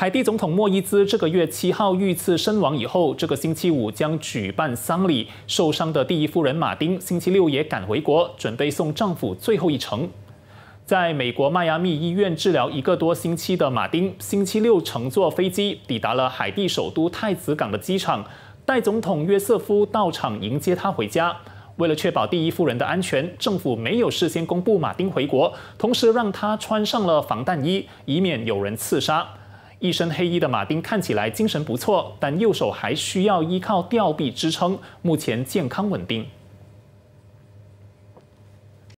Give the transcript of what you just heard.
海地总统莫伊兹这个月七号遇刺身亡以后，这个星期五将举办丧礼。受伤的第一夫人马丁星期六也赶回国，准备送丈夫最后一程。在美国迈阿密医院治疗一个多星期的马丁，星期六乘坐飞机抵达了海地首都太子港的机场，代总统约瑟夫到场迎接他回家。为了确保第一夫人的安全，政府没有事先公布马丁回国，同时让他穿上了防弹衣，以免有人刺杀。一身黑衣的马丁看起来精神不错，但右手还需要依靠吊臂支撑，目前健康稳定。